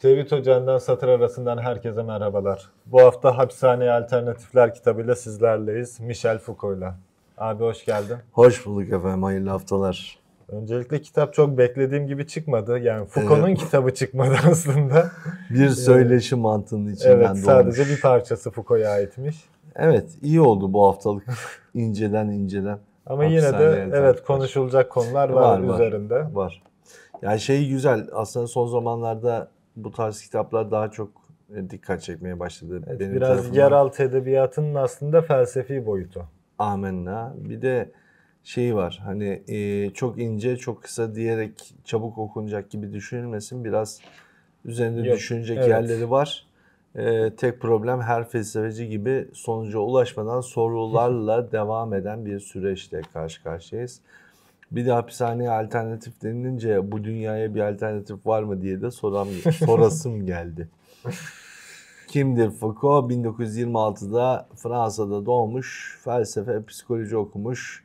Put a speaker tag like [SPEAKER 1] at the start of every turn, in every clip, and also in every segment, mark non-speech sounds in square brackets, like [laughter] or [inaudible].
[SPEAKER 1] Cevit Hoca'ndan satır arasından herkese merhabalar. Bu hafta hapishane Alternatifler kitabıyla sizlerleyiz. Michel Foucault'la. Abi hoş geldin.
[SPEAKER 2] Hoş bulduk efendim. Hayırlı haftalar.
[SPEAKER 1] Öncelikle kitap çok beklediğim gibi çıkmadı. Yani Foucault'un evet.
[SPEAKER 2] kitabı çıkmadı [laughs] aslında. bir ee, söyleşi mantığının içinden evet, doğmuş. Evet sadece
[SPEAKER 1] bir parçası Foucault'a aitmiş.
[SPEAKER 2] Evet iyi oldu bu haftalık [laughs] inceden inceden. Ama yine de evet konuşulacak konular [laughs] var, var üzerinde. Var. Yani şey güzel aslında son zamanlarda bu tarz kitaplar daha çok e, dikkat çekmeye başladı. Evet, Benim biraz tarafımdan. yeraltı
[SPEAKER 1] edebiyatının aslında felsefi
[SPEAKER 2] boyutu. Amenna. Bir de şey var hani e, çok ince çok kısa diyerek çabuk okunacak gibi düşünülmesin. Biraz üzerinde Yok, düşünecek evet. yerleri var e, tek problem her felsefeci gibi sonuca ulaşmadan sorularla [laughs] devam eden bir süreçle karşı karşıyayız. Bir de hapishaneye alternatif denilince bu dünyaya bir alternatif var mı diye de soram, [laughs] sorasım geldi. Kimdir Foucault? 1926'da Fransa'da doğmuş, felsefe, psikoloji okumuş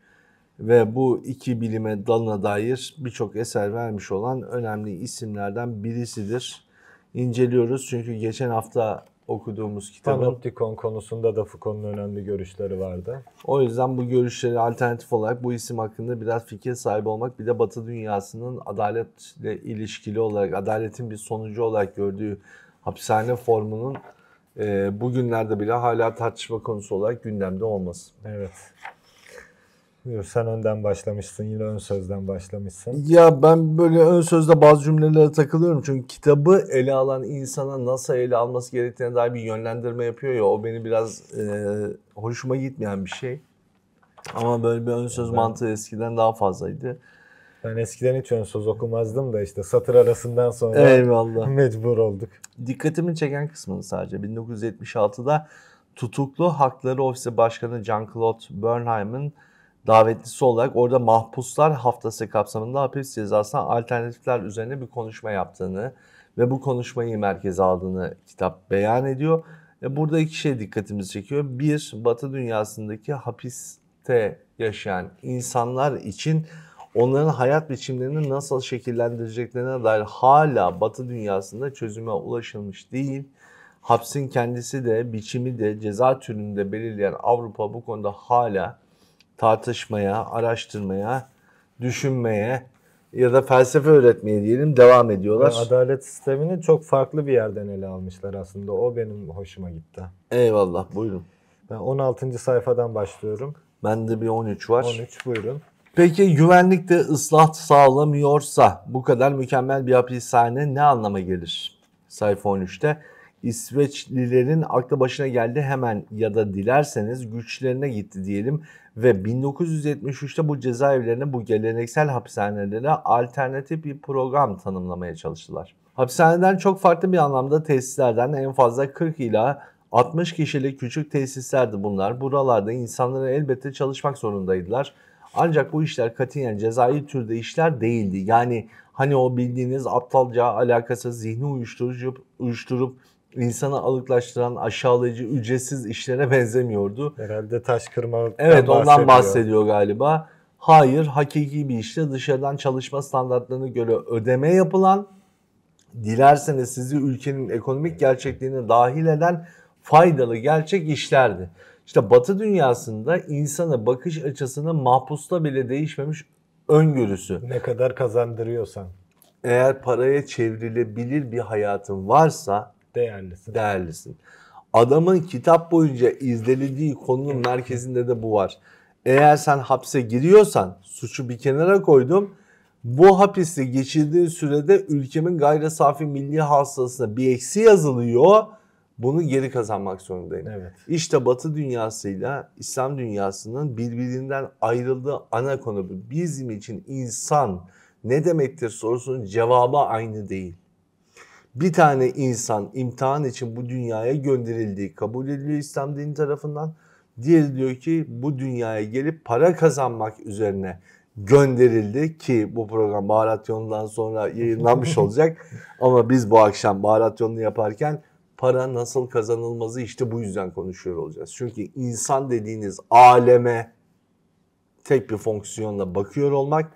[SPEAKER 2] ve bu iki bilime dalına dair birçok eser vermiş olan önemli isimlerden birisidir inceliyoruz. Çünkü geçen hafta okuduğumuz kitabın...
[SPEAKER 1] Panoptikon konusunda da Foucault'un önemli görüşleri vardı.
[SPEAKER 2] O yüzden bu görüşleri alternatif olarak bu isim hakkında biraz fikir sahibi olmak bir de Batı dünyasının adaletle ilişkili olarak, adaletin bir sonucu olarak gördüğü hapishane formunun e, bugünlerde bile hala tartışma konusu olarak gündemde olması. Evet.
[SPEAKER 1] Sen önden başlamışsın yine ön sözden başlamışsın.
[SPEAKER 2] Ya ben böyle ön sözde bazı cümlelere takılıyorum. Çünkü kitabı ele alan insana nasıl ele alması gerektiğine dair bir yönlendirme yapıyor ya. O beni biraz e, hoşuma gitmeyen bir şey. Ama böyle bir ön söz ben, mantığı eskiden daha fazlaydı. Ben eskiden hiç ön söz okumazdım da
[SPEAKER 1] işte satır arasından
[SPEAKER 2] sonra Eyvallah. [laughs] mecbur olduk. Dikkatimi çeken kısmını sadece 1976'da tutuklu hakları ofisi başkanı Jean-Claude Bernheim'in davetlisi olarak orada mahpuslar haftası kapsamında hapis cezasına alternatifler üzerine bir konuşma yaptığını ve bu konuşmayı merkeze aldığını kitap beyan ediyor. E, burada iki şey dikkatimizi çekiyor. Bir, Batı dünyasındaki hapiste yaşayan insanlar için onların hayat biçimlerini nasıl şekillendireceklerine dair hala Batı dünyasında çözüme ulaşılmış değil. Hapsin kendisi de biçimi de ceza türünü de belirleyen Avrupa bu konuda hala tartışmaya, araştırmaya, düşünmeye ya da felsefe öğretmeye diyelim devam ediyorlar. Yani
[SPEAKER 1] adalet sistemini çok farklı bir yerden ele almışlar aslında. O benim hoşuma gitti.
[SPEAKER 2] Eyvallah buyurun. Ben
[SPEAKER 1] 16. sayfadan başlıyorum.
[SPEAKER 2] Bende bir 13 var.
[SPEAKER 1] 13 buyurun.
[SPEAKER 2] Peki güvenlikte ıslah sağlamıyorsa bu kadar mükemmel bir hapishane ne anlama gelir? Sayfa 13'te İsveçlilerin aklı başına geldi hemen ya da dilerseniz güçlerine gitti diyelim ve 1973'te bu cezaevlerine bu geleneksel hapishanelere alternatif bir program tanımlamaya çalıştılar. Hapishaneden çok farklı bir anlamda tesislerden en fazla 40 ila 60 kişilik küçük tesislerdi bunlar. Buralarda insanları elbette çalışmak zorundaydılar. Ancak bu işler katiyen cezai türde işler değildi. Yani hani o bildiğiniz aptalca, alakası zihni uyuşturucu, uyuşturup insanı alıklaştıran aşağılayıcı ücretsiz işlere benzemiyordu. Herhalde taş kırma. Evet ondan bahsediyor. galiba. Hayır hakiki bir işte dışarıdan çalışma standartlarına göre ödeme yapılan dilerseniz sizi ülkenin ekonomik gerçekliğine dahil eden faydalı gerçek işlerdi. İşte batı dünyasında insana bakış açısının mahpusta bile değişmemiş öngörüsü. Ne kadar kazandırıyorsan. Eğer paraya çevrilebilir bir hayatın varsa Değerlisin. Değerlisin. Adamın kitap boyunca izlenildiği konunun merkezinde de bu var. Eğer sen hapse giriyorsan suçu bir kenara koydum. Bu hapiste geçirdiğin sürede ülkemin gayri safi milli hasılasına bir eksi yazılıyor. Bunu geri kazanmak zorundayım. Evet. İşte Batı dünyasıyla İslam dünyasının birbirinden ayrıldığı ana konu bu. Bizim için insan ne demektir sorusunun cevabı aynı değil bir tane insan imtihan için bu dünyaya gönderildiği kabul ediliyor İslam dini tarafından. Diğeri diyor ki bu dünyaya gelip para kazanmak üzerine gönderildi ki bu program Baharat Yolu'ndan sonra yayınlanmış [laughs] olacak. Ama biz bu akşam Baharat Yolu'nu yaparken para nasıl kazanılmazı işte bu yüzden konuşuyor olacağız. Çünkü insan dediğiniz aleme tek bir fonksiyonla bakıyor olmak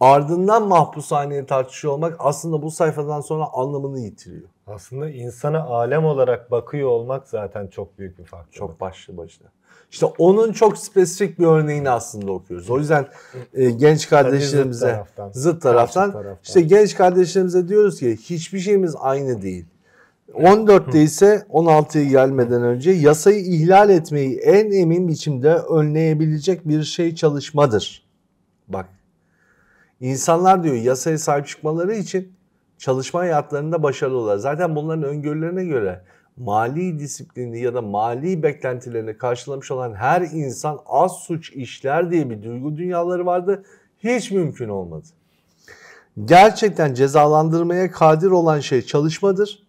[SPEAKER 2] ardından mahpushaneye tartışıyor olmak aslında bu sayfadan sonra anlamını yitiriyor. Aslında insana alem olarak bakıyor olmak zaten çok büyük bir fark. Çok başlı başına. İşte onun çok spesifik bir örneğini aslında okuyoruz. O yüzden e, genç kardeşlerimize zıt taraftan, zıt taraftan işte genç kardeşlerimize diyoruz ki hiçbir şeyimiz aynı değil. 14'te ise 16'ya gelmeden önce yasayı ihlal etmeyi en emin biçimde önleyebilecek bir şey çalışmadır. Bak İnsanlar diyor yasaya sahip çıkmaları için çalışma hayatlarında başarılı olar. Zaten bunların öngörülerine göre mali disiplini ya da mali beklentilerini karşılamış olan her insan az suç işler diye bir duygu dünyaları vardı. Hiç mümkün olmadı. Gerçekten cezalandırmaya kadir olan şey çalışmadır.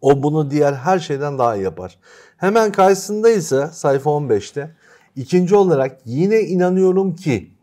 [SPEAKER 2] O bunu diğer her şeyden daha yapar. Hemen karşısında ise sayfa 15'te ikinci olarak yine inanıyorum ki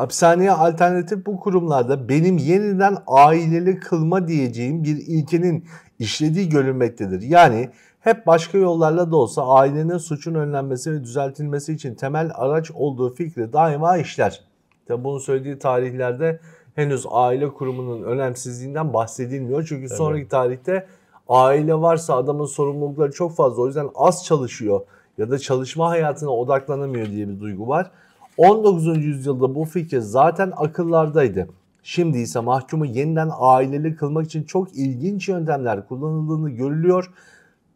[SPEAKER 2] Hapishaneye alternatif bu kurumlarda benim yeniden aileli kılma diyeceğim bir ilkenin işlediği görülmektedir. Yani hep başka yollarla da olsa ailenin suçun önlenmesi ve düzeltilmesi için temel araç olduğu fikri daima işler. Tabi bunu söylediği tarihlerde henüz aile kurumunun önemsizliğinden bahsedilmiyor. Çünkü evet. sonraki tarihte aile varsa adamın sorumlulukları çok fazla. O yüzden az çalışıyor ya da çalışma hayatına odaklanamıyor diye bir duygu var. 19. yüzyılda bu fikir zaten akıllardaydı. Şimdi ise mahkumu yeniden aileli kılmak için çok ilginç yöntemler kullanıldığını görülüyor.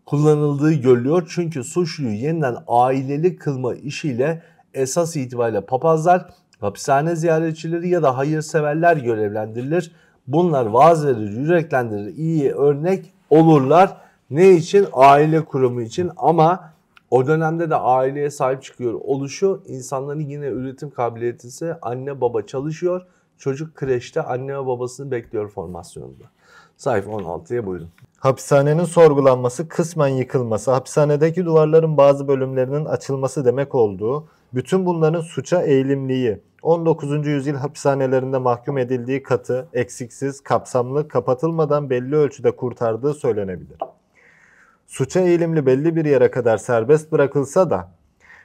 [SPEAKER 2] Kullanıldığı görülüyor çünkü suçluyu yeniden aileli kılma işiyle esas itibariyle papazlar, hapishane ziyaretçileri ya da hayırseverler görevlendirilir. Bunlar vaaz verir, yüreklendirir, iyi örnek olurlar. Ne için? Aile kurumu için ama o dönemde de aileye sahip çıkıyor oluşu insanların yine üretim kabiliyeti ise anne baba çalışıyor. Çocuk kreşte anne ve babasını bekliyor formasyonunda. Sayfa 16'ya buyurun.
[SPEAKER 1] Hapishanenin sorgulanması, kısmen yıkılması, hapishanedeki duvarların bazı bölümlerinin açılması demek olduğu, bütün bunların suça eğilimliği, 19. yüzyıl hapishanelerinde mahkum edildiği katı, eksiksiz, kapsamlı, kapatılmadan belli ölçüde kurtardığı söylenebilir suça eğilimli belli bir yere kadar serbest bırakılsa da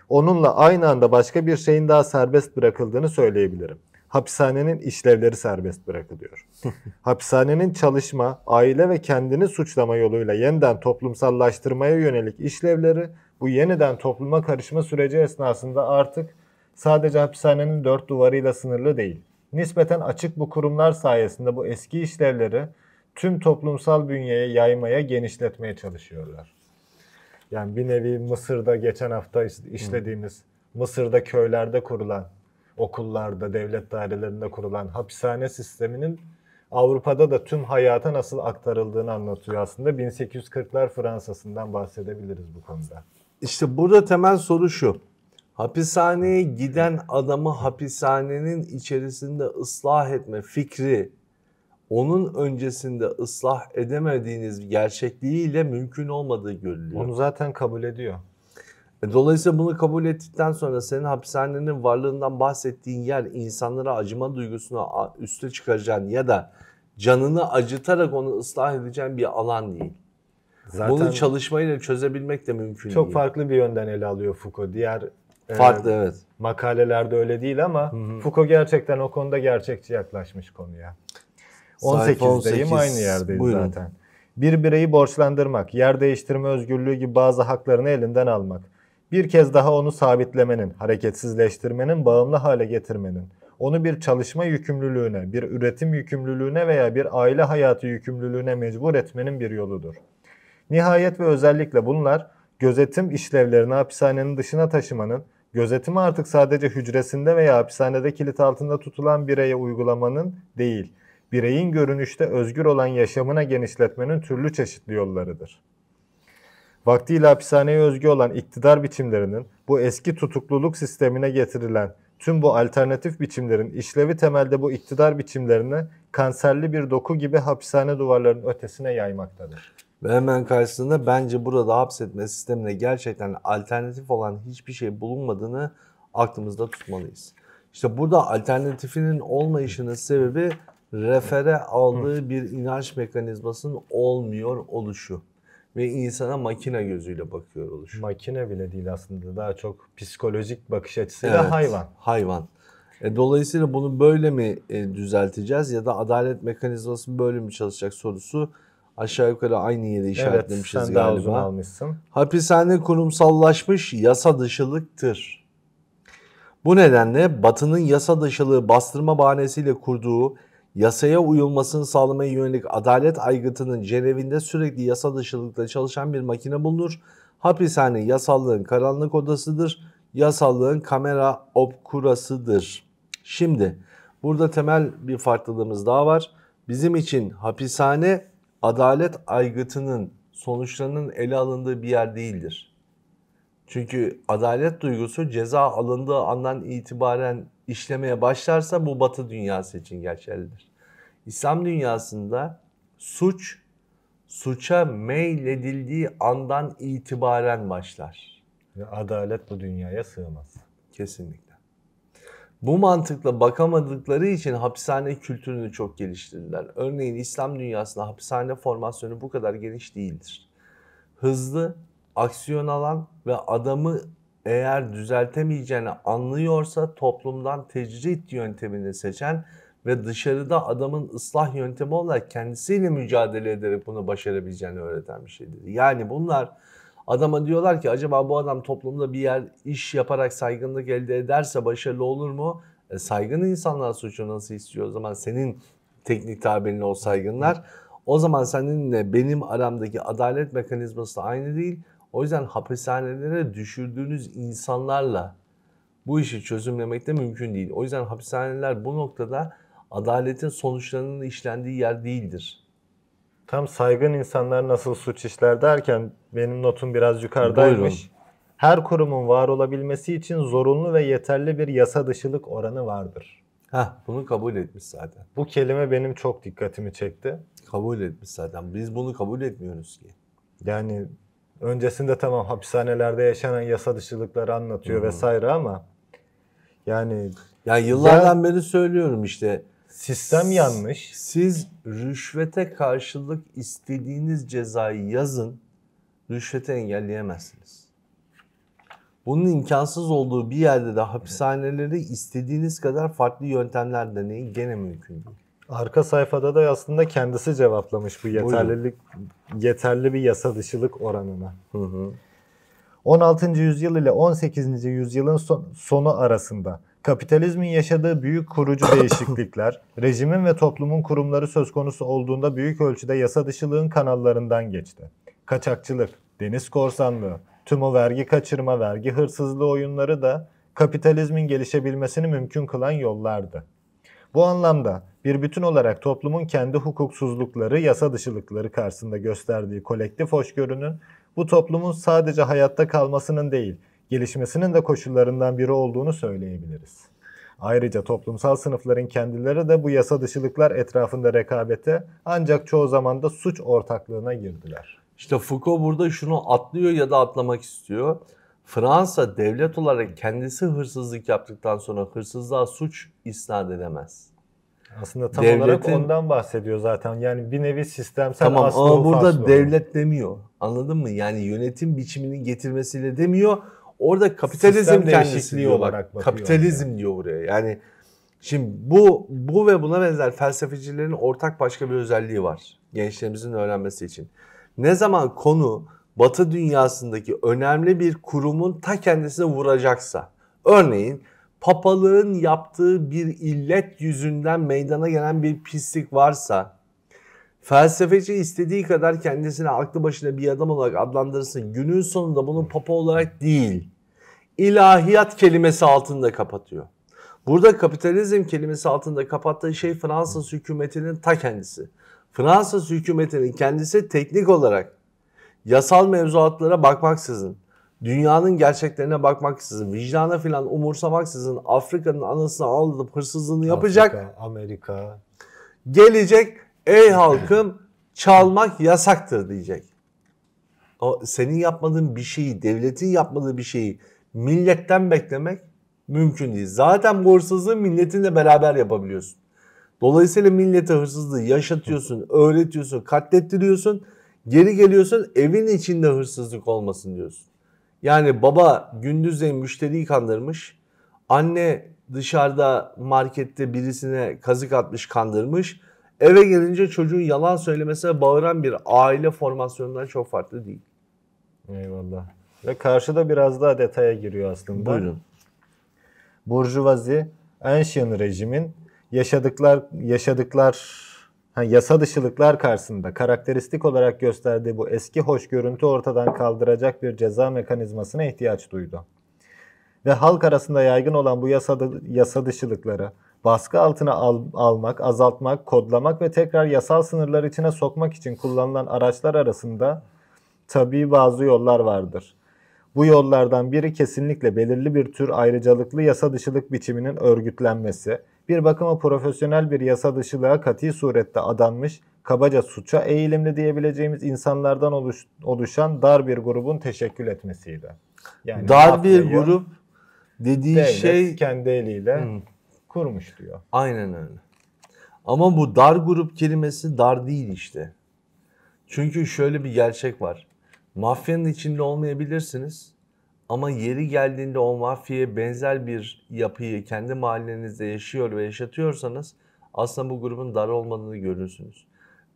[SPEAKER 1] onunla aynı anda başka bir şeyin daha serbest bırakıldığını söyleyebilirim. Hapishanenin işlevleri serbest bırakılıyor. [laughs] Hapishanenin çalışma, aile ve kendini suçlama yoluyla yeniden toplumsallaştırmaya yönelik işlevleri bu yeniden topluma karışma süreci esnasında artık sadece hapishanenin dört duvarıyla sınırlı değil. Nispeten açık bu kurumlar sayesinde bu eski işlevleri tüm toplumsal bünyeye yaymaya, genişletmeye çalışıyorlar. Yani bir nevi Mısır'da geçen hafta işlediğimiz, hmm. Mısır'da köylerde kurulan, okullarda, devlet dairelerinde kurulan hapishane sisteminin Avrupa'da da tüm hayata nasıl aktarıldığını anlatıyor aslında. 1840'lar
[SPEAKER 2] Fransa'sından bahsedebiliriz bu konuda. İşte burada temel soru şu. Hapishaneye giden adamı hapishanenin içerisinde ıslah etme fikri onun öncesinde ıslah edemediğiniz gerçekliğiyle mümkün olmadığı görülüyor. Onu zaten kabul ediyor. E, dolayısıyla bunu kabul ettikten sonra senin hapishanenin varlığından bahsettiğin yer insanlara acıma duygusunu üste çıkaracağın ya da canını acıtarak onu ıslah edeceğin bir alan değil. Zaten bunu çalışmayla çözebilmek de mümkün çok değil. Çok farklı
[SPEAKER 1] bir yönden ele alıyor Foucault. Diğer e, farklı e, evet. Makalelerde öyle değil ama hı hı. Foucault gerçekten o konuda gerçekçi yaklaşmış konuya. 18'deyim aynı yerdeyiz Buyurun. zaten. Bir bireyi borçlandırmak, yer değiştirme özgürlüğü gibi bazı haklarını elinden almak, bir kez daha onu sabitlemenin, hareketsizleştirmenin, bağımlı hale getirmenin, onu bir çalışma yükümlülüğüne, bir üretim yükümlülüğüne veya bir aile hayatı yükümlülüğüne mecbur etmenin bir yoludur. Nihayet ve özellikle bunlar gözetim işlevlerini hapishanenin dışına taşımanın, gözetimi artık sadece hücresinde veya hapishanede kilit altında tutulan bireye uygulamanın değil, bireyin görünüşte özgür olan yaşamına genişletmenin türlü çeşitli yollarıdır. Vaktiyle hapishaneye özgü olan iktidar biçimlerinin bu eski tutukluluk sistemine getirilen tüm bu alternatif biçimlerin işlevi temelde bu iktidar biçimlerini
[SPEAKER 2] kanserli bir doku gibi hapishane duvarlarının ötesine yaymaktadır. Ve hemen karşısında bence burada hapsetme sistemine gerçekten alternatif olan hiçbir şey bulunmadığını aklımızda tutmalıyız. İşte burada alternatifinin olmayışının sebebi refere aldığı bir inanç mekanizmasının olmuyor oluşu ve insana makine gözüyle bakıyor oluşu. Makine bile değil aslında daha çok psikolojik bakış açısıyla evet, hayvan. Hayvan. E, dolayısıyla bunu böyle mi e, düzelteceğiz ya da adalet mekanizması böyle mi çalışacak sorusu aşağı yukarı aynı yere işaretlemişiz evet, sen galiba. Daha uzun almışsın. Hapishane kurumsallaşmış yasa dışılıktır. Bu nedenle Batı'nın yasa dışılığı bastırma bahanesiyle kurduğu yasaya uyulmasını sağlamaya yönelik adalet aygıtının cerevinde sürekli yasa dışılıkla çalışan bir makine bulunur. Hapishane yasallığın karanlık odasıdır, yasallığın kamera obkurasıdır. Şimdi burada temel bir farklılığımız daha var. Bizim için hapishane adalet aygıtının sonuçlarının ele alındığı bir yer değildir. Çünkü adalet duygusu ceza alındığı andan itibaren işlemeye başlarsa bu batı dünyası için geçerlidir. İslam dünyasında suç suça meyledildiği andan itibaren başlar. Ve adalet bu dünyaya sığmaz. Kesinlikle. Bu mantıkla bakamadıkları için hapishane kültürünü çok geliştirdiler. Örneğin İslam dünyasında hapishane formasyonu bu kadar geniş değildir. Hızlı, aksiyon alan ve adamı eğer düzeltemeyeceğini anlıyorsa toplumdan tecrit yöntemini seçen ve dışarıda adamın ıslah yöntemi olarak kendisiyle mücadele ederek bunu başarabileceğini öğreten bir şeydir. Yani bunlar adama diyorlar ki acaba bu adam toplumda bir yer iş yaparak saygınlık elde ederse başarılı olur mu? E, saygın insanlar suçu nasıl istiyor o zaman senin teknik tabirinle o saygınlar. O zaman seninle benim aramdaki adalet mekanizması da aynı değil. O yüzden hapishanelere düşürdüğünüz insanlarla bu işi çözümlemek de mümkün değil. O yüzden hapishaneler bu noktada adaletin sonuçlarının işlendiği yer değildir. Tam saygın insanlar nasıl suç işler
[SPEAKER 1] derken benim notum biraz yukarıdaymış. Buyurun. Her kurumun var olabilmesi için zorunlu ve yeterli bir yasa dışılık oranı vardır. Ha bunu kabul etmiş zaten. Bu kelime benim çok dikkatimi çekti. Kabul etmiş zaten. Biz bunu kabul etmiyoruz ki. Yani Öncesinde tamam hapishanelerde yaşanan yasa dışılıkları anlatıyor hmm. vesaire ama yani
[SPEAKER 2] yani yıllardan ya, beri söylüyorum işte sistem yanlış. Siz rüşvete karşılık istediğiniz cezayı yazın. Rüşveti engelleyemezsiniz. Bunun imkansız olduğu bir yerde de hapishaneleri istediğiniz kadar farklı yöntemler deneyin gene mümkün değil. Arka sayfada da aslında kendisi cevaplamış bu yeterlilik Buyurun. yeterli bir yasa
[SPEAKER 1] dışılık oranına. Hı hı. 16. yüzyıl ile 18. yüzyılın son, sonu arasında kapitalizmin yaşadığı büyük kurucu [coughs] değişiklikler, rejimin ve toplumun kurumları söz konusu olduğunda büyük ölçüde yasa dışılığın kanallarından geçti. Kaçakçılık, deniz korsanlığı, tümü vergi kaçırma, vergi hırsızlığı oyunları da kapitalizmin gelişebilmesini mümkün kılan yollardı. Bu anlamda bir bütün olarak toplumun kendi hukuksuzlukları, yasa dışılıkları karşısında gösterdiği kolektif hoşgörünün bu toplumun sadece hayatta kalmasının değil, gelişmesinin de koşullarından biri olduğunu söyleyebiliriz. Ayrıca toplumsal sınıfların kendileri de bu yasa dışılıklar etrafında rekabete ancak çoğu zaman da suç ortaklığına girdiler.
[SPEAKER 2] İşte Foucault burada şunu atlıyor ya da atlamak istiyor. Fransa devlet olarak kendisi hırsızlık yaptıktan sonra hırsızlığa suç isnat edemez. Aslında tam Devletin, olarak ondan bahsediyor zaten. Yani bir nevi sistemsel tamam, aslı ama burada aslı devlet demiyor. Anladın mı? Yani yönetim biçiminin getirmesiyle demiyor. Orada kapitalizm Sistem kendisi diyor olarak bak. Kapitalizm yani. diyor buraya. Yani şimdi bu bu ve buna benzer felsefecilerin ortak başka bir özelliği var. Gençlerimizin öğrenmesi için. Ne zaman konu Batı dünyasındaki önemli bir kurumun ta kendisine vuracaksa, örneğin papalığın yaptığı bir illet yüzünden meydana gelen bir pislik varsa felsefeci istediği kadar kendisini aklı başına bir adam olarak adlandırsın. Günün sonunda bunu papa olarak değil ilahiyat kelimesi altında kapatıyor. Burada kapitalizm kelimesi altında kapattığı şey Fransız hükümetinin ta kendisi. Fransız hükümetinin kendisi teknik olarak yasal mevzuatlara bakmaksızın dünyanın gerçeklerine bakmaksızın, vicdana filan umursamaksızın Afrika'nın anasını alıp hırsızlığını yapacak. Afrika,
[SPEAKER 1] Amerika.
[SPEAKER 2] Gelecek ey halkım çalmak yasaktır diyecek. O senin yapmadığın bir şeyi, devletin yapmadığı bir şeyi milletten beklemek mümkün değil. Zaten bu hırsızlığı milletinle beraber yapabiliyorsun. Dolayısıyla millete hırsızlığı yaşatıyorsun, öğretiyorsun, katlettiriyorsun. Geri geliyorsun evin içinde hırsızlık olmasın diyorsun. Yani baba gündüzleyin müşteriyi kandırmış. Anne dışarıda markette birisine kazık atmış kandırmış. Eve gelince çocuğun yalan söylemesine bağıran bir aile formasyonundan çok farklı değil. Eyvallah. Ve karşıda
[SPEAKER 1] biraz daha detaya giriyor aslında. Buyurun. Burjuvazi, Ancient rejimin yaşadıklar yaşadıklar ha, yasa dışılıklar karşısında karakteristik olarak gösterdiği bu eski hoş görüntü ortadan kaldıracak bir ceza mekanizmasına ihtiyaç duydu. Ve halk arasında yaygın olan bu yasa, yasa dışılıkları baskı altına al, almak, azaltmak, kodlamak ve tekrar yasal sınırlar içine sokmak için kullanılan araçlar arasında tabii bazı yollar vardır. Bu yollardan biri kesinlikle belirli bir tür ayrıcalıklı yasa dışılık biçiminin örgütlenmesi, bir bakıma profesyonel bir yasa dışılığa kati surette adanmış, kabaca suça eğilimli diyebileceğimiz insanlardan oluş, oluşan dar bir grubun teşekkül etmesiydi. Yani dar bir grup dediği devlet şey kendi eliyle hmm. kurmuş
[SPEAKER 2] diyor. Aynen öyle. Ama bu dar grup kelimesi dar değil işte. Çünkü şöyle bir gerçek var. Mafyanın içinde olmayabilirsiniz ama yeri geldiğinde o mafyaya benzer bir yapıyı kendi mahallenizde yaşıyor ve yaşatıyorsanız aslında bu grubun dar olmadığını görürsünüz.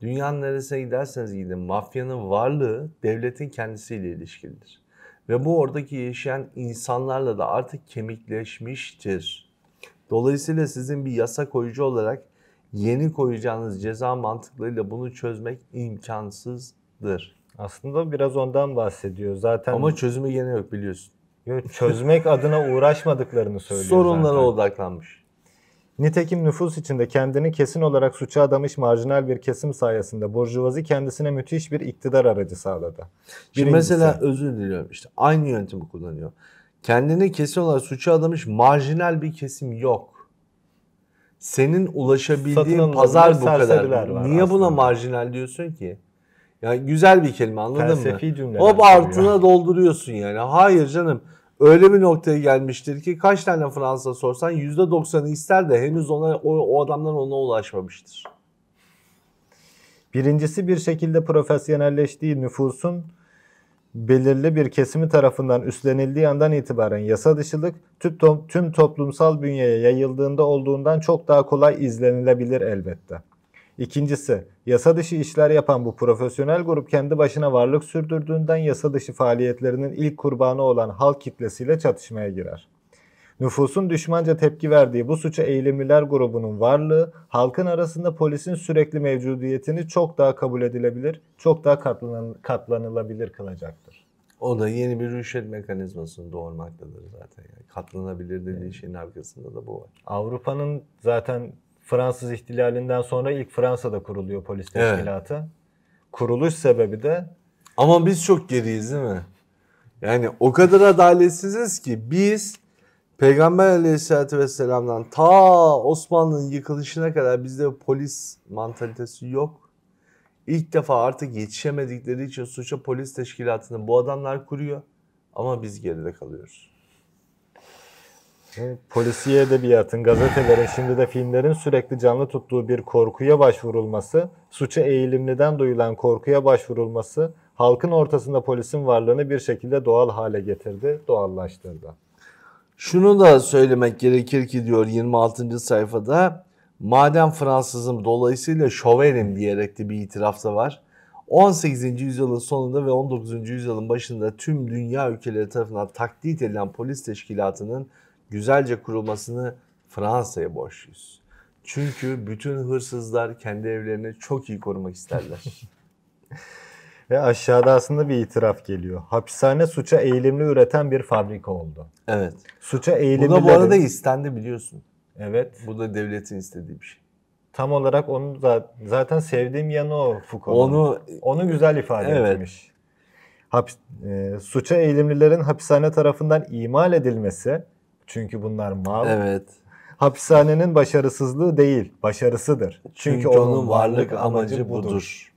[SPEAKER 2] Dünyanın neresine giderseniz gidin mafyanın varlığı devletin kendisiyle ilişkilidir. Ve bu oradaki yaşayan insanlarla da artık kemikleşmiştir. Dolayısıyla sizin bir yasa koyucu olarak yeni koyacağınız ceza mantıklarıyla bunu çözmek imkansızdır. Aslında biraz ondan bahsediyor. Zaten Ama çözümü yine yok biliyorsun. Yok, çözmek adına uğraşmadıklarını [laughs] söylüyor Sorunlara zaten. odaklanmış.
[SPEAKER 1] Nitekim nüfus içinde kendini kesin olarak suça adamış marjinal bir kesim sayesinde burjuvazi kendisine müthiş bir iktidar aracı sağladı.
[SPEAKER 2] Birincisi, mesela özür diliyorum işte aynı yöntemi kullanıyor. Kendini kesin olarak suça adamış marjinal bir kesim yok. Senin ulaşabildiğin pazar bu kadar. Niye aslında. buna marjinal diyorsun ki? Yani güzel bir kelime anladın Felsefi mı? Cümleler Hop altına dolduruyorsun yani. Hayır canım öyle bir noktaya gelmiştir ki kaç tane Fransa sorsan %90'ı ister de henüz ona o, o adamdan ona ulaşmamıştır.
[SPEAKER 1] Birincisi bir şekilde profesyonelleştiği nüfusun belirli bir kesimi tarafından üstlenildiği andan itibaren yasa dışılık tüm, tüm toplumsal bünyeye yayıldığında olduğundan çok daha kolay izlenilebilir elbette. İkincisi, yasa dışı işler yapan bu profesyonel grup kendi başına varlık sürdürdüğünden yasa dışı faaliyetlerinin ilk kurbanı olan halk kitlesiyle çatışmaya girer. Nüfusun düşmanca tepki verdiği bu suça eğilimliler grubunun varlığı halkın arasında polisin sürekli mevcudiyetini çok daha kabul edilebilir, çok daha katlan katlanılabilir kılacaktır.
[SPEAKER 2] O da yeni bir rüşvet mekanizmasını doğurmaktadır zaten. Yani katlanabilir dediği evet. şeyin arkasında da bu var.
[SPEAKER 1] Avrupa'nın zaten Fransız ihtilalinden sonra ilk Fransa'da kuruluyor polis teşkilatı. Evet.
[SPEAKER 2] Kuruluş sebebi de ama biz çok geriyiz değil mi? Yani o kadar adaletsiziz ki biz Peygamber Aleyhisselatü Vesselam'dan ta Osmanlı'nın yıkılışına kadar bizde polis mantalitesi yok. İlk defa artık yetişemedikleri için suça polis teşkilatını bu adamlar kuruyor ama biz geride kalıyoruz.
[SPEAKER 1] Polisiye edebiyatın, gazetelerin, şimdi de filmlerin sürekli canlı tuttuğu bir korkuya başvurulması, suça eğilimliden duyulan korkuya başvurulması halkın ortasında polisin varlığını bir şekilde doğal hale getirdi, doğallaştırdı.
[SPEAKER 2] Şunu da söylemek gerekir ki diyor 26. sayfada madem Fransızım dolayısıyla şoverim diyerek de bir itiraf da var. 18. yüzyılın sonunda ve 19. yüzyılın başında tüm dünya ülkeleri tarafından taklit edilen polis teşkilatının güzelce kurulmasını Fransa'ya borçluyuz. Çünkü bütün hırsızlar kendi evlerini çok iyi korumak isterler. [laughs]
[SPEAKER 1] Ve aşağıda aslında bir itiraf geliyor. Hapishane suça eğilimli üreten bir fabrika oldu. Evet. Suça eğilimli... Bu da bu arada
[SPEAKER 2] istendi biliyorsun.
[SPEAKER 1] Evet. Bu da devletin istediği bir şey. Tam olarak onu da zaten sevdiğim yanı o Foucault'un. Onu, onu güzel ifade evet. etmiş. Hap, e, suça eğilimlilerin hapishane tarafından imal edilmesi çünkü bunlar mal. Evet. Hapishanenin başarısızlığı değil, başarısıdır. Çünkü, Çünkü onun varlık amacı budur.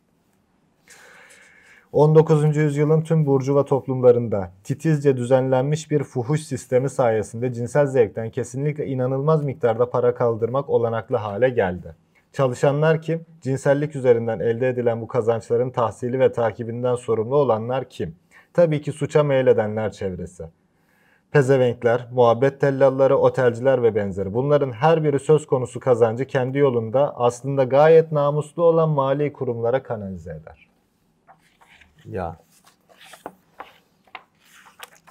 [SPEAKER 1] 19. yüzyılın tüm burjuva toplumlarında titizce düzenlenmiş bir fuhuş sistemi sayesinde cinsel zevkten kesinlikle inanılmaz miktarda para kaldırmak olanaklı hale geldi. Çalışanlar kim? Cinsellik üzerinden elde edilen bu kazançların tahsili ve takibinden sorumlu olanlar kim? Tabii ki suça meyledenler çevresi pezevenkler, muhabbet tellalları, otelciler ve benzeri. Bunların her biri söz konusu kazancı kendi yolunda aslında gayet namuslu olan mali kurumlara kanalize eder.
[SPEAKER 2] Ya.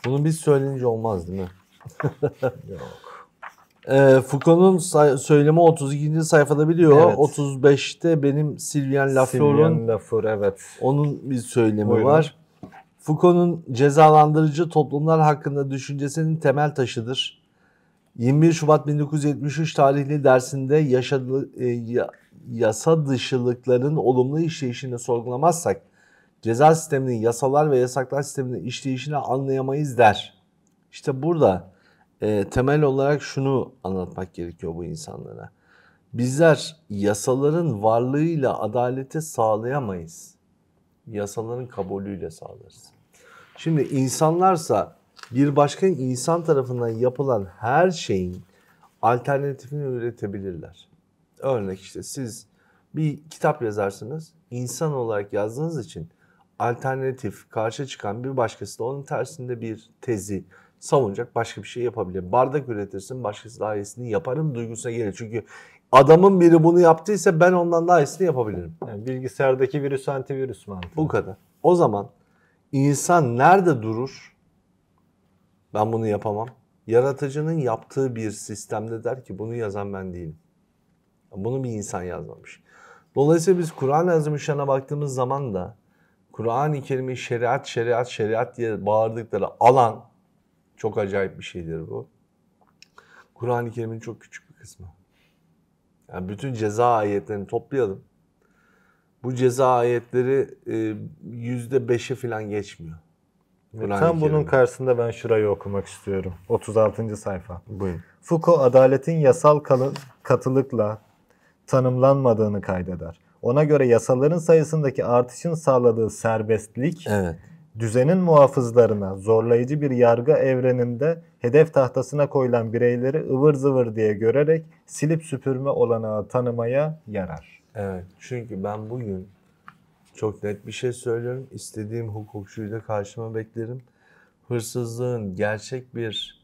[SPEAKER 2] Bunu biz söyleyince olmaz değil mi? [laughs] Yok. E, Foucault'un söylemi 32. sayfada biliyor. Evet. 35'te benim Sylvian Lafleur'un Sylvian Lafleur evet. Onun bir söylemi Buyurun. var. Foucault'un cezalandırıcı toplumlar hakkında düşüncesinin temel taşıdır. 21 Şubat 1973 tarihli dersinde yaşadı, e, yasa dışılıkların olumlu işleyişini sorgulamazsak ceza sisteminin yasalar ve yasaklar sisteminin işleyişini anlayamayız der. İşte burada e, temel olarak şunu anlatmak gerekiyor bu insanlara. Bizler yasaların varlığıyla adaleti sağlayamayız. Yasaların kabulüyle sağlarız. Şimdi insanlarsa bir başka insan tarafından yapılan her şeyin alternatifini üretebilirler. Örnek işte siz bir kitap yazarsınız. İnsan olarak yazdığınız için alternatif karşı çıkan bir başkası da onun tersinde bir tezi savunacak başka bir şey yapabilir. Bardak üretirsin başkası daha iyisini yaparım duygusuna gelir. Çünkü adamın biri bunu yaptıysa ben ondan daha iyisini yapabilirim. Yani bilgisayardaki virüs antivirüs mantığı. Bu kadar. O zaman İnsan nerede durur? Ben bunu yapamam. Yaratıcının yaptığı bir sistemde der ki bunu yazan ben değilim. Bunu bir insan yazmamış. Dolayısıyla biz Kur'an-ı baktığımız zaman da Kur'an-ı Kerim'i şeriat, şeriat, şeriat diye bağırdıkları alan çok acayip bir şeydir bu. Kur'an-ı Kerim'in çok küçük bir kısmı. Yani bütün ceza ayetlerini toplayalım bu ceza ayetleri e, yüzde beşe falan geçmiyor. kuran Tam bunun
[SPEAKER 1] karşısında ben şurayı okumak istiyorum. 36. sayfa. Buyurun. Foucault adaletin yasal kalın, katılıkla tanımlanmadığını kaydeder. Ona göre yasaların sayısındaki artışın sağladığı serbestlik evet. düzenin muhafızlarına zorlayıcı bir yargı evreninde hedef tahtasına koyulan bireyleri ıvır zıvır diye görerek silip süpürme olanağı tanımaya
[SPEAKER 2] yarar. Evet. Çünkü ben bugün çok net bir şey söylüyorum. İstediğim hukukçuyu da karşıma beklerim. Hırsızlığın gerçek bir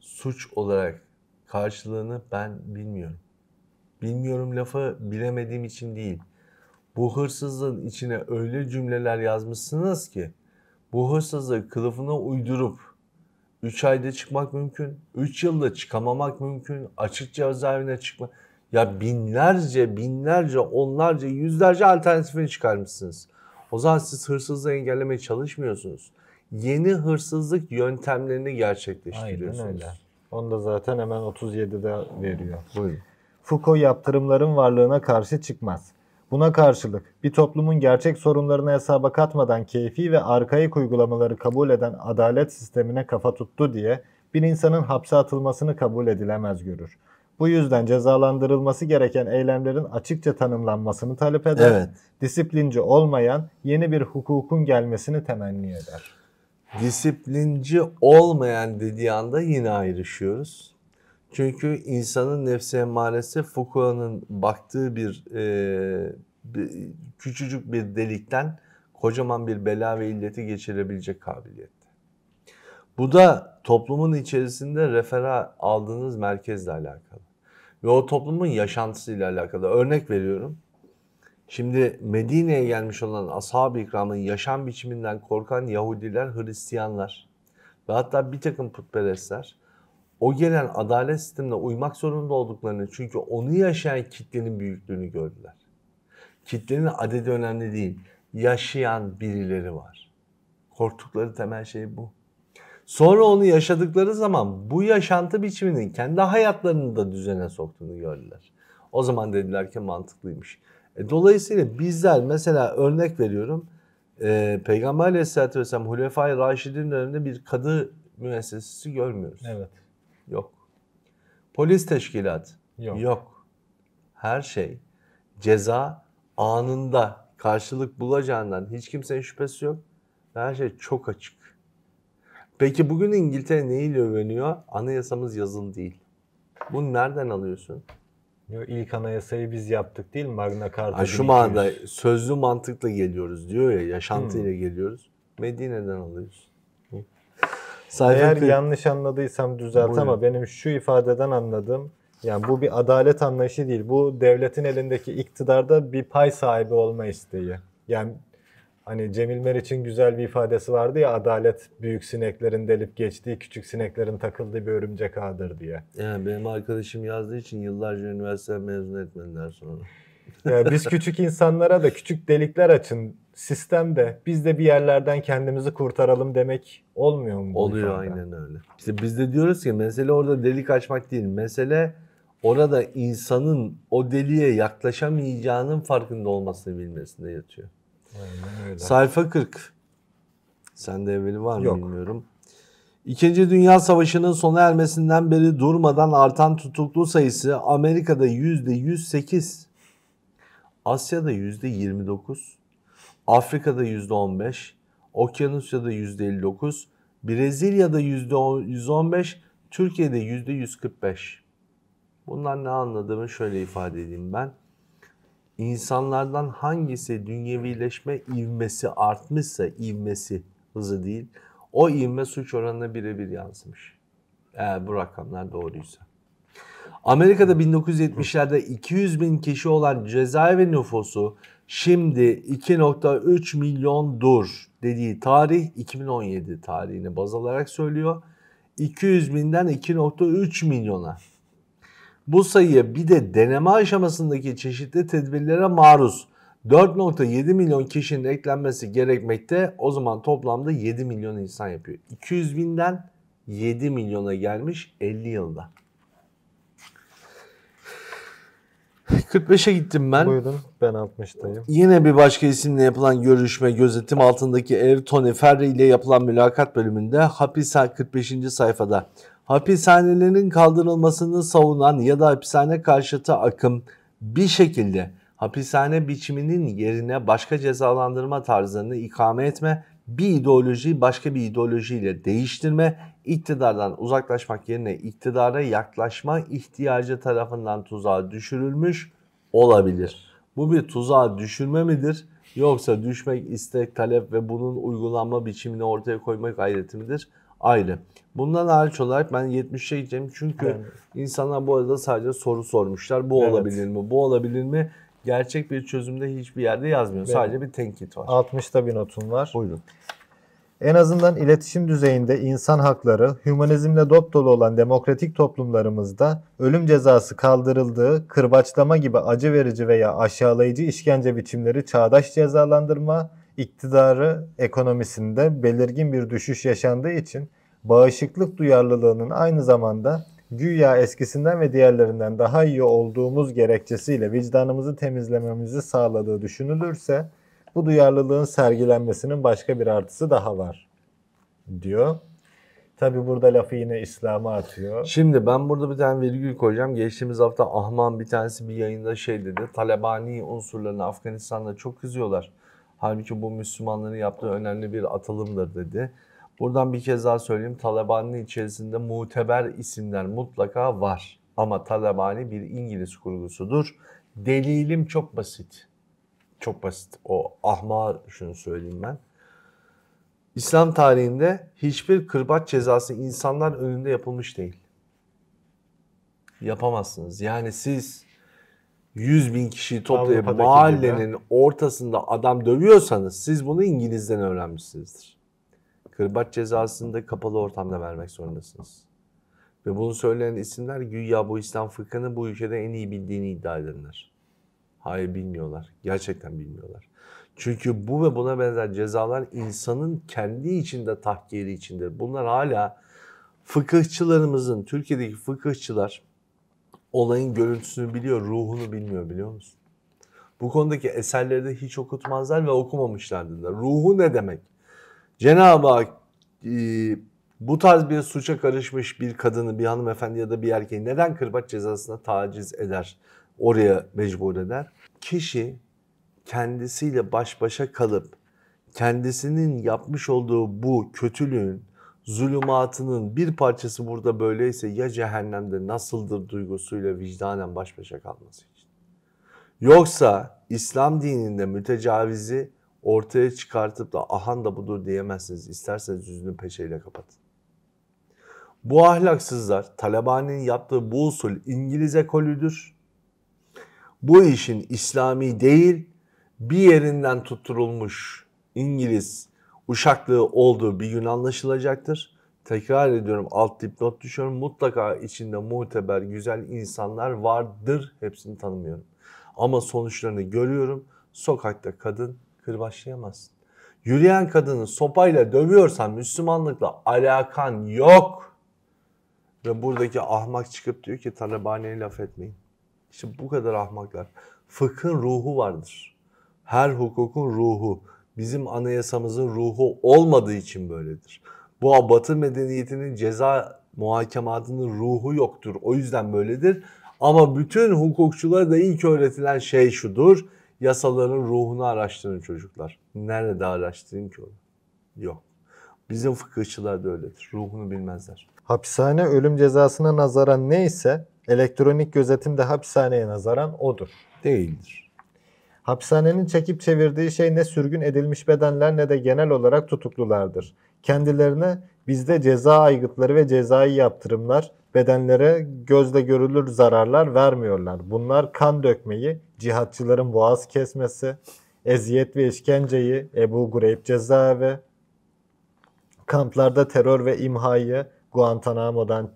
[SPEAKER 2] suç olarak karşılığını ben bilmiyorum. Bilmiyorum lafı bilemediğim için değil. Bu hırsızlığın içine öyle cümleler yazmışsınız ki bu hırsızlığı kılıfına uydurup 3 ayda çıkmak mümkün, 3 yılda çıkamamak mümkün, açık cezaevine çıkmak ya binlerce, binlerce, onlarca, yüzlerce alternatifini çıkarmışsınız. O zaman siz hırsızlığı engellemeye çalışmıyorsunuz. Yeni hırsızlık yöntemlerini gerçekleştiriyorsunuz. Aynen öyle. Onu da zaten hemen 37'de veriyor.
[SPEAKER 1] Buyurun. Foucault yaptırımların varlığına karşı çıkmaz. Buna karşılık bir toplumun gerçek sorunlarını hesaba katmadan keyfi ve arkaik uygulamaları kabul eden adalet sistemine kafa tuttu diye bir insanın hapse atılmasını kabul edilemez görür. Bu yüzden cezalandırılması gereken eylemlerin açıkça tanımlanmasını talep eder. Evet. Disiplinci olmayan yeni bir hukukun gelmesini
[SPEAKER 2] temenni eder. Disiplinci olmayan dediği anda yine ayrışıyoruz. Çünkü insanın nefsi maalesef Foucault'un baktığı bir, e, bir küçücük bir delikten kocaman bir bela ve illeti geçirebilecek kabiliyette. Bu da toplumun içerisinde refera aldığınız merkezle alakalı ve o toplumun yaşantısıyla alakalı. Örnek veriyorum. Şimdi Medine'ye gelmiş olan ashab-ı ikramın yaşam biçiminden korkan Yahudiler, Hristiyanlar ve hatta bir takım putperestler o gelen adalet sistemine uymak zorunda olduklarını çünkü onu yaşayan kitlenin büyüklüğünü gördüler. Kitlenin adedi önemli değil. Yaşayan birileri var. Korktukları temel şey bu. Sonra onu yaşadıkları zaman bu yaşantı biçiminin kendi hayatlarını da düzene soktuğunu gördüler. O zaman dediler ki mantıklıymış. E, dolayısıyla bizler mesela örnek veriyorum. E, Peygamber Aleyhisselatü Vesselam Hulefai Raşid'in döneminde bir kadı müessesesi görmüyoruz. Evet. Yok. Polis teşkilat. Yok. Yok. Her şey ceza anında karşılık bulacağından hiç kimsenin şüphesi yok. Her şey çok açık. Peki bugün İngiltere neyle övünüyor? Anayasamız yazın değil. Bunu nereden alıyorsun?
[SPEAKER 1] Diyor, ilk anayasayı
[SPEAKER 2] biz yaptık değil
[SPEAKER 1] Magna Carta. Ha, şu manada
[SPEAKER 2] sözlü mantıkla geliyoruz diyor ya yaşantıyla hmm. geliyoruz. Medine'den alıyoruz. Sayfa Eğer kırk...
[SPEAKER 1] yanlış anladıysam düzelt Buyurun. ama benim şu ifadeden anladığım yani bu bir adalet anlayışı değil. Bu devletin elindeki iktidarda bir pay sahibi olma isteği. Yani Hani Cemil Meriç'in güzel bir ifadesi vardı ya adalet büyük sineklerin delip geçtiği, küçük sineklerin takıldığı bir örümcek ağdır
[SPEAKER 2] diye. Yani benim arkadaşım yazdığı için yıllarca üniversite mezun etmediler sonra. [laughs] yani biz küçük
[SPEAKER 1] insanlara da küçük delikler açın sistemde biz de bir yerlerden kendimizi kurtaralım demek olmuyor mu? Oluyor aynen
[SPEAKER 2] öyle. İşte biz de diyoruz ki mesele orada delik açmak değil. Mesele orada insanın o deliğe yaklaşamayacağının farkında olmasını bilmesinde yatıyor öyle. Sayfa 40. Sende evveli var mı Yok. bilmiyorum. İkinci Dünya Savaşı'nın sona ermesinden beri durmadan artan tutuklu sayısı Amerika'da yüzde %108, Asya'da yüzde %29, Afrika'da yüzde %15, Okyanusya'da yüzde %59, Brezilya'da yüzde %115, Türkiye'de yüzde %145. Bundan ne anladığımı şöyle ifade edeyim ben insanlardan hangisi dünyevileşme ivmesi artmışsa ivmesi hızı değil o ivme suç oranına birebir yansımış. Eğer bu rakamlar doğruysa. Amerika'da 1970'lerde 200 bin kişi olan cezaevi nüfusu şimdi 2.3 milyon dur dediği tarih 2017 tarihini baz alarak söylüyor. 200 binden 2.3 milyona bu sayıya bir de deneme aşamasındaki çeşitli tedbirlere maruz 4.7 milyon kişinin eklenmesi gerekmekte. O zaman toplamda 7 milyon insan yapıyor. 200 binden 7 milyona gelmiş 50 yılda. 45'e gittim ben. Buyurun ben 60'tayım. Yine bir başka isimle yapılan görüşme gözetim altındaki ev Tony Ferry ile yapılan mülakat bölümünde hapis 45. sayfada hapishanelerin kaldırılmasını savunan ya da hapishane karşıtı akım bir şekilde hapishane biçiminin yerine başka cezalandırma tarzlarını ikame etme, bir ideolojiyi başka bir ideolojiyle değiştirme, iktidardan uzaklaşmak yerine iktidara yaklaşma ihtiyacı tarafından tuzağa düşürülmüş olabilir. Bu bir tuzağa düşürme midir? Yoksa düşmek, istek, talep ve bunun uygulanma biçimini ortaya koymak gayreti midir? ayrı. Bundan hariç olarak ben 70 şey çünkü evet. insanlar bu arada sadece soru sormuşlar. Bu evet. olabilir mi? Bu olabilir mi? Gerçek bir çözümde hiçbir yerde yazmıyor. Evet. Sadece bir tenkit var. 60'ta bir notum var. Buyurun.
[SPEAKER 1] En azından iletişim düzeyinde insan hakları, hümanizmle dop dolu olan demokratik toplumlarımızda ölüm cezası kaldırıldığı, kırbaçlama gibi acı verici veya aşağılayıcı işkence biçimleri çağdaş cezalandırma, iktidarı ekonomisinde belirgin bir düşüş yaşandığı için bağışıklık duyarlılığının aynı zamanda güya eskisinden ve diğerlerinden daha iyi olduğumuz gerekçesiyle vicdanımızı temizlememizi sağladığı düşünülürse bu duyarlılığın sergilenmesinin başka bir artısı
[SPEAKER 2] daha var diyor. Tabi burada lafı yine İslam'a atıyor. Şimdi ben burada bir tane virgül koyacağım. Geçtiğimiz hafta Ahman bir tanesi bir yayında şey dedi. Talebani unsurlarını Afganistan'da çok kızıyorlar. Halbuki bu Müslümanların yaptığı önemli bir atılımdır dedi. Buradan bir kez daha söyleyeyim. Talabani'nin içerisinde muteber isimler mutlaka var. Ama Talabani bir İngiliz kurgusudur. Delilim çok basit. Çok basit. O ahma şunu söyleyeyim ben. İslam tarihinde hiçbir kırbaç cezası insanlar önünde yapılmış değil. Yapamazsınız. Yani siz 100 bin kişiyi toplayıp mahallenin gibi. ortasında adam dövüyorsanız siz bunu İngiliz'den öğrenmişsinizdir. Kırbaç cezasını da kapalı ortamda vermek zorundasınız. Ve bunu söyleyen isimler güya bu İslam fıkhını bu ülkede en iyi bildiğini iddia edenler. Hayır bilmiyorlar. Gerçekten bilmiyorlar. Çünkü bu ve buna benzer cezalar insanın kendi içinde tahkiri içindir. Bunlar hala fıkıhçılarımızın, Türkiye'deki fıkıhçılar olayın görüntüsünü biliyor, ruhunu bilmiyor biliyor musun? Bu konudaki eserleri de hiç okutmazlar ve okumamışlardır da. Ruhu ne demek? Cenab-ı Hak e, bu tarz bir suça karışmış bir kadını, bir hanımefendi ya da bir erkeği neden kırbaç cezasına taciz eder? Oraya mecbur eder. Kişi kendisiyle baş başa kalıp kendisinin yapmış olduğu bu kötülüğün zulümatının bir parçası burada böyleyse ya cehennemde nasıldır duygusuyla vicdanen baş başa kalması için. Yoksa İslam dininde mütecavizi ortaya çıkartıp da ahan da budur diyemezsiniz. İsterseniz yüzünü peçeyle kapatın. Bu ahlaksızlar Taleban'ın yaptığı bu usul İngiliz ekolüdür. Bu işin İslami değil bir yerinden tutturulmuş İngiliz uşaklığı olduğu bir gün anlaşılacaktır. Tekrar ediyorum alt dipnot düşüyorum. Mutlaka içinde muteber güzel insanlar vardır. Hepsini tanımıyorum. Ama sonuçlarını görüyorum. Sokakta kadın kırbaçlayamazsın. Yürüyen kadını sopayla dövüyorsan Müslümanlıkla alakan yok. Ve buradaki ahmak çıkıp diyor ki Talebane'ye laf etmeyin. İşte bu kadar ahmaklar. Fıkhın ruhu vardır. Her hukukun ruhu bizim anayasamızın ruhu olmadığı için böyledir. Bu batı medeniyetinin ceza muhakematının ruhu yoktur. O yüzden böyledir. Ama bütün hukukçulara da ilk öğretilen şey şudur. Yasaların ruhunu araştırın çocuklar. Nerede araştırayım ki onu? Yok. Bizim fıkıhçılar da öyledir. Ruhunu bilmezler.
[SPEAKER 1] Hapishane ölüm cezasına nazaran neyse elektronik gözetimde hapishaneye nazaran odur. Değildir. Hapishanenin çekip çevirdiği şey ne sürgün edilmiş bedenler ne de genel olarak tutuklulardır. Kendilerine bizde ceza aygıtları ve cezai yaptırımlar, bedenlere gözle görülür zararlar vermiyorlar. Bunlar kan dökmeyi, cihatçıların boğaz kesmesi, eziyet ve işkenceyi, Ebu Gureyb cezaevi, kamplarda terör ve imhayı, Guantanamo'dan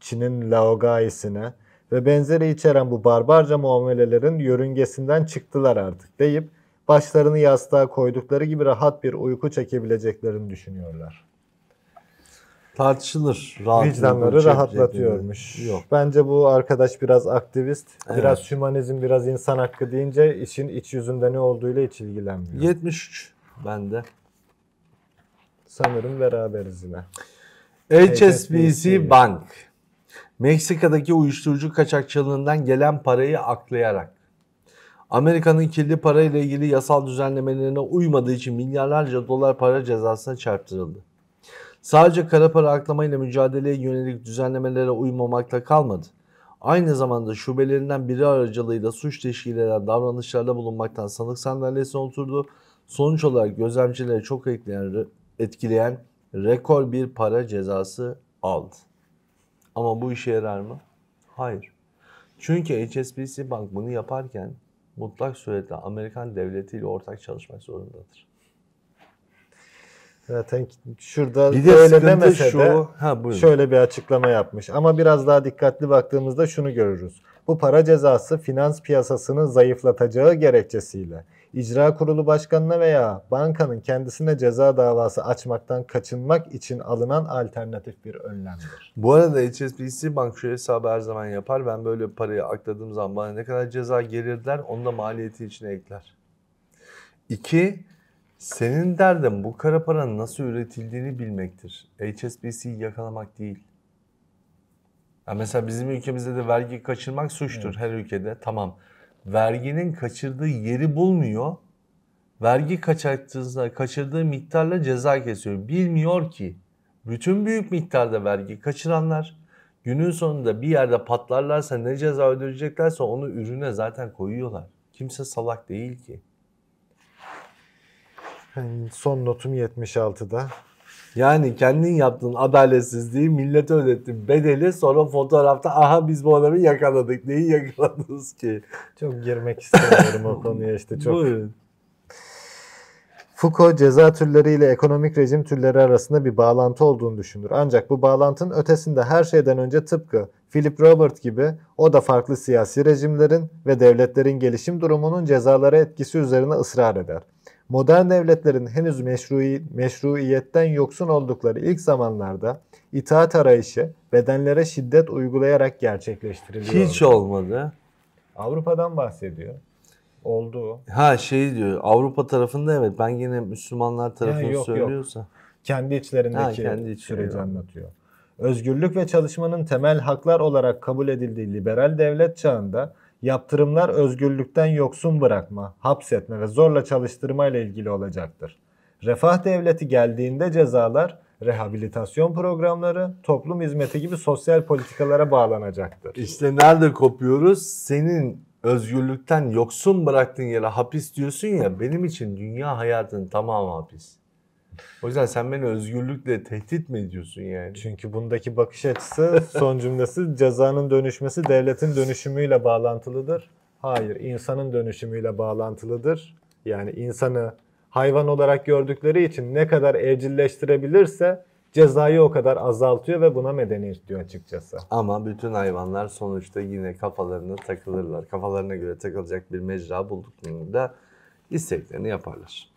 [SPEAKER 1] Çin'in Laogaisine, ve benzeri içeren bu barbarca muamelelerin yörüngesinden çıktılar artık deyip başlarını yastığa koydukları gibi rahat bir uyku çekebileceklerini düşünüyorlar.
[SPEAKER 2] Tartışılır. Vicdanları rahatlatıyormuş. Yok.
[SPEAKER 1] Bence bu arkadaş biraz aktivist, evet. biraz hümanizm, biraz insan hakkı deyince işin iç yüzünde ne olduğuyla hiç ilgilenmiyor. 73 bende. Sanırım beraberiz yine.
[SPEAKER 2] HSBC, HSBC Bank. Meksika'daki uyuşturucu kaçakçılığından gelen parayı aklayarak Amerika'nın kirli ile ilgili yasal düzenlemelerine uymadığı için milyarlarca dolar para cezasına çarptırıldı. Sadece kara para aklamayla mücadeleye yönelik düzenlemelere uymamakla kalmadı. Aynı zamanda şubelerinden biri aracılığıyla suç teşkil eden davranışlarda bulunmaktan sanık sandalyesine oturdu. Sonuç olarak gözlemcileri çok etkileyen, etkileyen rekor bir para cezası aldı. Ama bu işe yarar mı? Hayır. Çünkü HSBC Bank bunu yaparken mutlak suretle Amerikan devletiyle ortak çalışmak zorundadır. Zaten
[SPEAKER 1] şurada bir de öyle demese şu, de ha, şöyle bir açıklama yapmış. Ama biraz daha dikkatli baktığımızda şunu görürüz. Bu para cezası finans piyasasını zayıflatacağı gerekçesiyle icra kurulu başkanına veya bankanın kendisine ceza davası açmaktan kaçınmak için alınan alternatif bir önlemdir.
[SPEAKER 2] Bu arada HSBC Bank şu hesabı her zaman yapar. Ben böyle parayı akladığım zaman bana ne kadar ceza gelirler onu da maliyeti içine ekler. İki, senin derdin bu kara paranın nasıl üretildiğini bilmektir. HSBC'yi yakalamak değil. Ya mesela bizim ülkemizde de vergi kaçırmak suçtur evet. her ülkede. Tamam verginin kaçırdığı yeri bulmuyor. Vergi kaçırdığı, kaçırdığı miktarla ceza kesiyor. Bilmiyor ki bütün büyük miktarda vergi kaçıranlar günün sonunda bir yerde patlarlarsa ne ceza ödeyeceklerse onu ürüne zaten koyuyorlar. Kimse salak değil ki.
[SPEAKER 1] Son notum 76'da.
[SPEAKER 2] Yani kendin yaptığın adaletsizliği millete ödettin bedeli sonra fotoğrafta aha biz bu adamı yakaladık. Neyi yakaladınız ki? Çok girmek istemiyorum o
[SPEAKER 1] konuya işte çok. Buyurun. Foucault ceza türleriyle ekonomik rejim türleri arasında bir bağlantı olduğunu düşünür. Ancak bu bağlantının ötesinde her şeyden önce tıpkı Philip Robert gibi o da farklı siyasi rejimlerin ve devletlerin gelişim durumunun cezalara etkisi üzerine ısrar eder. Modern devletlerin henüz meşrui, meşruiyetten yoksun oldukları ilk zamanlarda itaat arayışı bedenlere şiddet uygulayarak gerçekleştiriliyor. Hiç
[SPEAKER 2] olmadı.
[SPEAKER 1] Avrupa'dan bahsediyor. Oldu.
[SPEAKER 2] Ha şey diyor Avrupa tarafında evet ben yine Müslümanlar tarafını yani yok, söylüyorsa. Yok.
[SPEAKER 1] Kendi içlerindeki ha, kendi süreci anlatıyor. Özgürlük
[SPEAKER 2] ve çalışmanın temel haklar
[SPEAKER 1] olarak kabul edildiği liberal devlet çağında yaptırımlar özgürlükten yoksun bırakma, hapsetme ve zorla çalıştırma ile ilgili olacaktır. Refah devleti geldiğinde cezalar rehabilitasyon programları, toplum hizmeti gibi sosyal politikalara
[SPEAKER 2] bağlanacaktır. İşte nerede kopuyoruz? Senin özgürlükten yoksun bıraktığın yere hapis diyorsun ya benim için dünya hayatın tamamı hapis. O yüzden sen beni
[SPEAKER 1] özgürlükle tehdit mi ediyorsun yani? Çünkü bundaki bakış açısı son cümlesi cezanın dönüşmesi devletin dönüşümüyle bağlantılıdır. Hayır, insanın dönüşümüyle bağlantılıdır. Yani insanı hayvan olarak gördükleri için ne kadar evcilleştirebilirse cezayı o kadar azaltıyor ve buna
[SPEAKER 2] medeniyet diyor açıkçası. Ama bütün hayvanlar sonuçta yine kafalarına takılırlar. Kafalarına göre takılacak bir mecra bulduklarında isteklerini yaparlar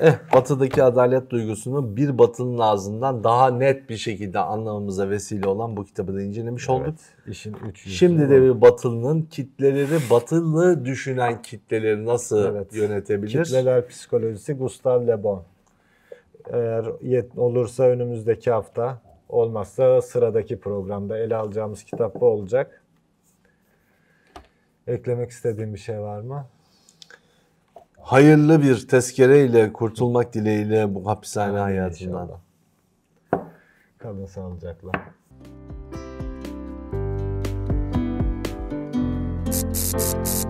[SPEAKER 2] eh, batıdaki adalet duygusunu bir batının ağzından daha net bir şekilde anlamamıza vesile olan bu kitabı da incelemiş olduk. Evet, işin Şimdi de bir batılının kitleleri, batılı düşünen kitleleri nasıl evet. yönetebilir? Kitleler
[SPEAKER 1] psikolojisi Gustav
[SPEAKER 2] Le Bon. Eğer
[SPEAKER 1] yet olursa önümüzdeki hafta, olmazsa sıradaki programda ele alacağımız kitap bu olacak. Eklemek istediğim bir şey var mı?
[SPEAKER 2] hayırlı bir tezkereyle kurtulmak dileğiyle bu hapishane hayatından.
[SPEAKER 1] İnşallah. Kalın sağlıcakla. Thank you.